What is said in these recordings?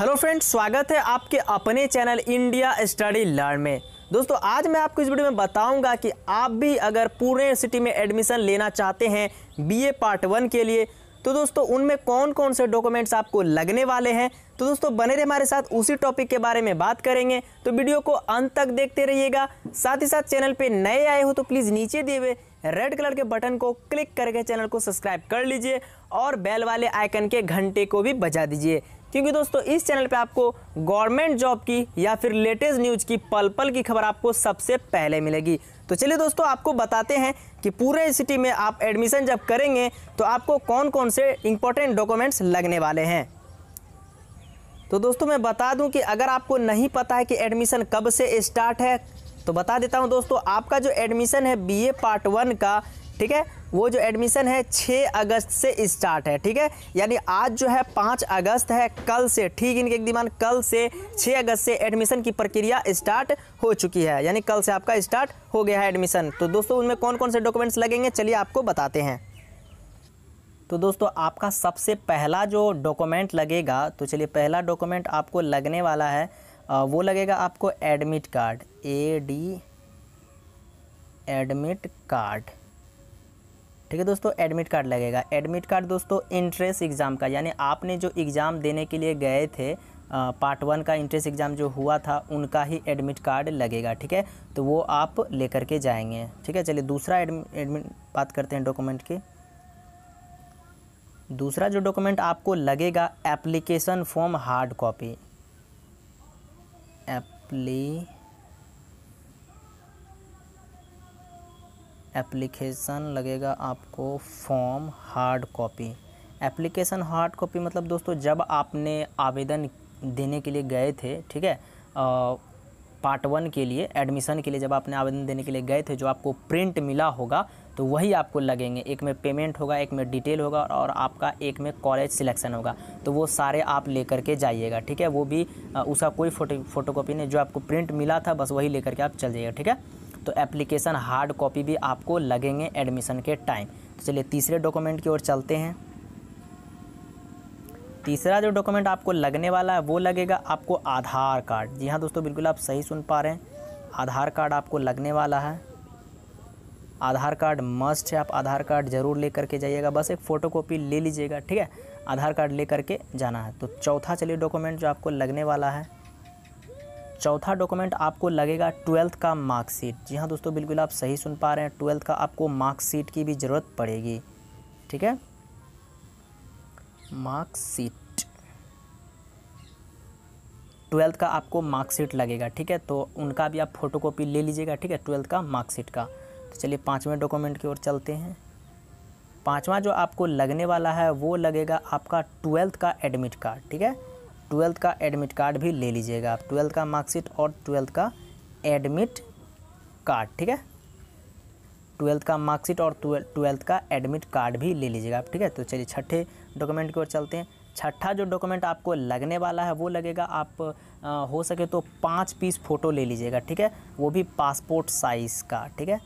hello friends स्वागत है आपके अपने चैनल इंडिया स्टडी लर्न में दोस्तों आज मैं आपको इस वीडियो में बताऊंगा कि आप भी अगर पुणे सिटी में एडमिशन लेना चाहते हैं बीए पार्ट वन के लिए तो दोस्तों उनमें कौन कौन से डॉक्यूमेंट्स आपको लगने वाले हैं तो दोस्तों बने रहे हमारे साथ उसी टॉपिक के बारे में बात करेंगे तो वीडियो को अंत तक देखते रहिएगा साथ ही साथ चैनल पर नए आए हो तो प्लीज़ नीचे दिए हुए रेड कलर के बटन को क्लिक करके चैनल को सब्सक्राइब कर लीजिए और बेल वाले आइकन के घंटे को भी बजा दीजिए क्योंकि दोस्तों इस चैनल पे आपको गवर्नमेंट जॉब की या फिर लेटेस्ट न्यूज की पल पल की खबर आपको सबसे पहले मिलेगी तो चलिए दोस्तों आपको बताते हैं कि पूरे सिटी में आप एडमिशन जब करेंगे तो आपको कौन कौन से इंपॉर्टेंट डॉक्यूमेंट्स लगने वाले हैं तो दोस्तों मैं बता दूं कि अगर आपको नहीं पता है कि एडमिशन कब से स्टार्ट है तो बता देता हूं दोस्तों आपका जो एडमिशन है बीए पार्ट वन का ठीक है वो जो एडमिशन है 6 अगस्त से स्टार्ट है ठीक है यानी आज जो है 5 अगस्त है कल से ठीक इनके एक दिमान कल से 6 अगस्त से एडमिशन की प्रक्रिया स्टार्ट हो चुकी है यानी कल से आपका स्टार्ट हो गया है एडमिशन तो दोस्तों उनमें कौन कौन से डॉक्यूमेंट्स लगेंगे चलिए आपको बताते हैं तो दोस्तों आपका सबसे पहला जो डॉक्यूमेंट लगेगा तो चलिए पहला डॉक्यूमेंट आपको लगने वाला है वो लगेगा आपको admit card A D admit card ठीक है दोस्तों एडमिट कार्ड लगेगा एडमिट कार्ड दोस्तों इंट्रेंस एग्ज़ाम का यानी आपने जो एग्ज़ाम देने के लिए गए थे पार्ट वन का इंट्रेंस एग्ज़ाम जो हुआ था उनका ही एडमिट कार्ड लगेगा ठीक है तो वो आप लेकर के जाएंगे ठीक है चलिए दूसरा एडमिट बात करते हैं डॉक्यूमेंट की दूसरा जो डॉक्यूमेंट आपको लगेगा एप्लीकेशन फॉर्म हार्ड कॉपी एप्ली एप्लीकेशन लगेगा आपको form hard copy application hard copy मतलब दोस्तों जब आपने आवेदन देने के लिए गए थे ठीक है पार्ट वन के लिए एडमिशन के लिए जब आपने आवेदन देने के लिए गए थे जो आपको प्रिंट मिला होगा तो वही आपको लगेंगे एक में पेमेंट होगा एक में डिटेल होगा और आपका एक में कॉलेज सिलेक्शन होगा तो वो सारे आप लेकर के जाइएगा ठीक है वो भी उसका कोई फोटो फोटोकॉपी नहीं जो आपको प्रिंट मिला था बस वही लेकर के आप चल जाइएगा ठीक है तो एप्लीकेशन हार्ड कॉपी भी आपको लगेंगे एडमिशन के टाइम तो चलिए तीसरे डॉक्यूमेंट की ओर चलते हैं तीसरा जो डॉक्यूमेंट आपको लगने वाला है वो लगेगा आपको आधार कार्ड जी हाँ दोस्तों बिल्कुल आप सही सुन पा रहे हैं आधार कार्ड आपको लगने वाला है आधार कार्ड मस्ट है आप आधार कार्ड ज़रूर ले करके जाइएगा बस एक फ़ोटो कॉपी ले लीजिएगा ठीक है आधार कार्ड ले करके जाना है तो चौथा चलिए डॉक्यूमेंट जो आपको लगने वाला है चौथा डॉक्यूमेंट आपको लगेगा ट्वेल्थ का मार्कशीट जी हाँ दोस्तों बिल्कुल आप सही सुन पा रहे हैं ट्वेल्थ का आपको मार्कशीट की भी ज़रूरत पड़ेगी ठीक है मार्कशीट ट्वेल्थ का आपको मार्कशीट लगेगा ठीक है तो उनका भी आप फोटोकॉपी ले लीजिएगा ठीक है ट्वेल्थ का मार्कशीट का तो चलिए पाँचवें डॉक्यूमेंट की ओर चलते हैं पाँचवा जो आपको लगने वाला है वो लगेगा आपका ट्वेल्थ का एडमिट कार्ड ठीक है ट्वेल्थ का एडमिट कार्ड भी ले लीजिएगा आप ट्वेल्थ का मार्कशीट और ट्वेल्थ का एडमिट कार्ड ठीक है ट्वेल्थ का मार्कशीट और ट्वेल्थ का एडमिट कार्ड भी ले लीजिएगा आप ठीक है तो चलिए छठे डॉक्यूमेंट की ओर चलते हैं छठा जो डॉक्यूमेंट आपको लगने वाला है वो लगेगा आप आ, हो सके तो पाँच पीस फ़ोटो ले लीजिएगा ठीक है वो भी पासपोर्ट साइज़ का ठीक है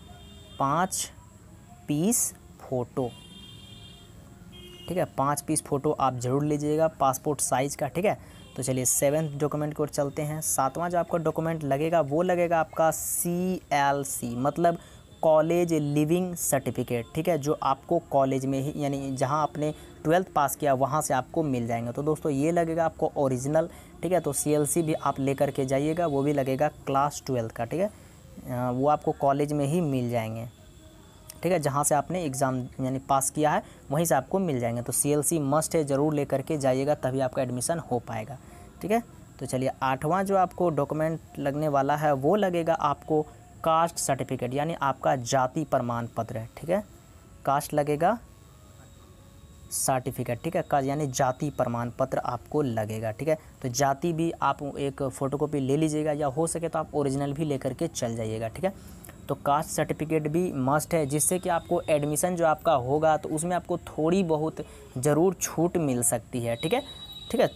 पाँच पीस फ़ोटो ठीक है पाँच पीस फ़ोटो आप ज़रूर लीजिएगा पासपोर्ट साइज़ का ठीक है तो चलिए सेवन्थ डॉक्यूमेंट को चलते हैं सातवां जो आपका डॉक्यूमेंट लगेगा वो लगेगा आपका सी एल सी मतलब कॉलेज लिविंग सर्टिफिकेट ठीक है जो आपको कॉलेज में ही यानी जहां आपने ट्वेल्थ पास किया वहां से आपको मिल जाएंगे तो दोस्तों ये लगेगा आपको ओरिजिनल ठीक है तो सी भी आप लेकर के जाइएगा वो भी लगेगा क्लास ट्वेल्थ का ठीक है वो आपको कॉलेज में ही मिल जाएंगे ठीक है जहाँ से आपने एग्ज़ाम यानी पास किया है वहीं से आपको मिल जाएंगे तो सी मस्ट है ज़रूर ले करके जाइएगा तभी आपका एडमिशन हो पाएगा ठीक है तो चलिए आठवां जो आपको डॉक्यूमेंट लगने वाला है वो लगेगा आपको कास्ट सर्टिफिकेट यानी आपका जाति प्रमाण पत्र है ठीक है कास्ट लगेगा सर्टिफिकेट ठीक है कास्ट यानी जाति प्रमाण पत्र आपको लगेगा ठीक है तो जाति भी आप एक फ़ोटोकॉपी ले लीजिएगा या हो सके तो आप ओरिजिनल भी लेकर के चल जाइएगा ठीक है तो कास्ट सर्टिफिकेट भी मस्ट है जिससे कि आपको एडमिशन जो आपका होगा तो उसमें आपको थोड़ी बहुत ज़रूर छूट मिल सकती है ठीक है ठीक है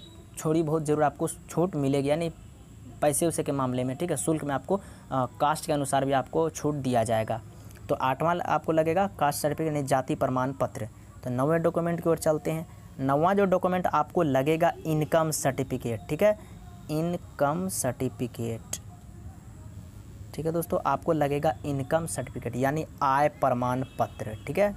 थोड़ी बहुत ज़रूर आपको छूट मिलेगी यानी पैसे उसे के मामले में ठीक है शुल्क में आपको आ, कास्ट के अनुसार भी आपको छूट दिया जाएगा तो आठवां आपको लगेगा कास्ट सर्टिफिकेट यानी जाति प्रमाण पत्र तो नौवें डॉक्यूमेंट की ओर चलते हैं नवा जो डॉक्यूमेंट आपको लगेगा इनकम सर्टिफिकेट ठीक है इनकम सर्टिफिकेट ठीक है दोस्तों आपको लगेगा इनकम सर्टिफिकेट यानी आय प्रमाण पत्र ठीक है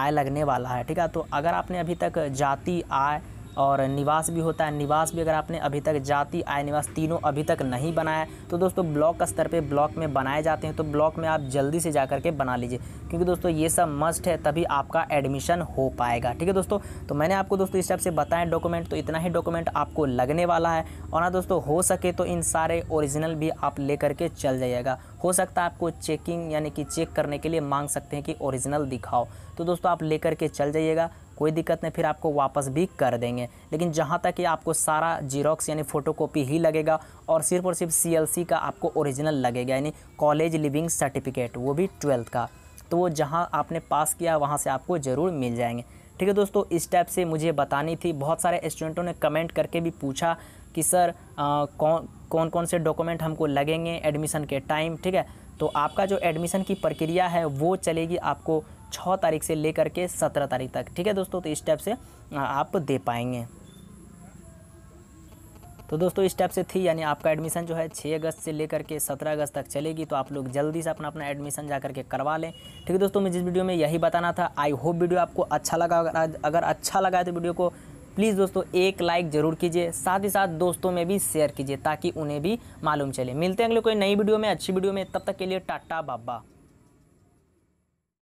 आय लगने वाला है ठीक है तो अगर आपने अभी तक जाति आय और निवास भी होता है निवास भी अगर आपने अभी तक जाति आय निवास तीनों अभी तक नहीं बनाया तो दोस्तों ब्लॉक स्तर पर ब्लॉक में बनाए जाते हैं तो ब्लॉक में आप जल्दी से जा के बना लीजिए क्योंकि दोस्तों ये सब मस्ट है तभी आपका एडमिशन हो पाएगा ठीक है दोस्तों तो मैंने आपको दोस्तों इस टाइप से बताया डॉक्यूमेंट तो इतना ही डॉक्यूमेंट आपको लगने वाला है और ना दोस्तों हो सके तो इन सारे ओरिजिनल भी आप ले करके चल जाइएगा हो सकता है आपको चेकिंग यानी कि चेक करने के लिए मांग सकते हैं कि ओरिजिनल दिखाओ तो दोस्तों आप लेकर के चल जाइएगा कोई दिक्कत नहीं फिर आपको वापस भी कर देंगे लेकिन जहाँ तक कि आपको सारा जीरोक्स यानी फ़ोटोकॉपी ही लगेगा और सिर्फ और सिर्फ सी का आपको ओरिजिनल लगेगा यानी कॉलेज लिविंग सर्टिफिकेट वो भी ट्वेल्थ का तो वो जहाँ आपने पास किया वहाँ से आपको ज़रूर मिल जाएंगे ठीक है दोस्तों इस टाइप से मुझे बतानी थी बहुत सारे स्टूडेंटों ने कमेंट करके भी पूछा कि सर आ, कौन कौन कौन से डॉक्यूमेंट हमको लगेंगे एडमिशन के टाइम ठीक है तो आपका जो एडमिशन की प्रक्रिया है वो चलेगी आपको छः तारीख से लेकर के सत्रह तारीख तक ठीक है दोस्तों तो इस स्टेप से आप दे पाएंगे तो दोस्तों इस स्टेप से थी यानी आपका एडमिशन जो है 6 अगस्त से लेकर के 17 अगस्त तक चलेगी तो आप लोग जल्दी से अपना अपना एडमिशन जा करके करवा लें ठीक है दोस्तों मैं जिस वीडियो में यही बताना था आई होप वीडियो आपको अच्छा लगा अगर अगर अच्छा लगा है तो वीडियो को प्लीज़ दोस्तों एक लाइक ज़रूर कीजिए साथ ही साथ दोस्तों में भी शेयर कीजिए ताकि उन्हें भी मालूम चले मिलते हैं अगले कोई नई वीडियो में अच्छी वीडियो में तब तक के लिए टाटा बाबा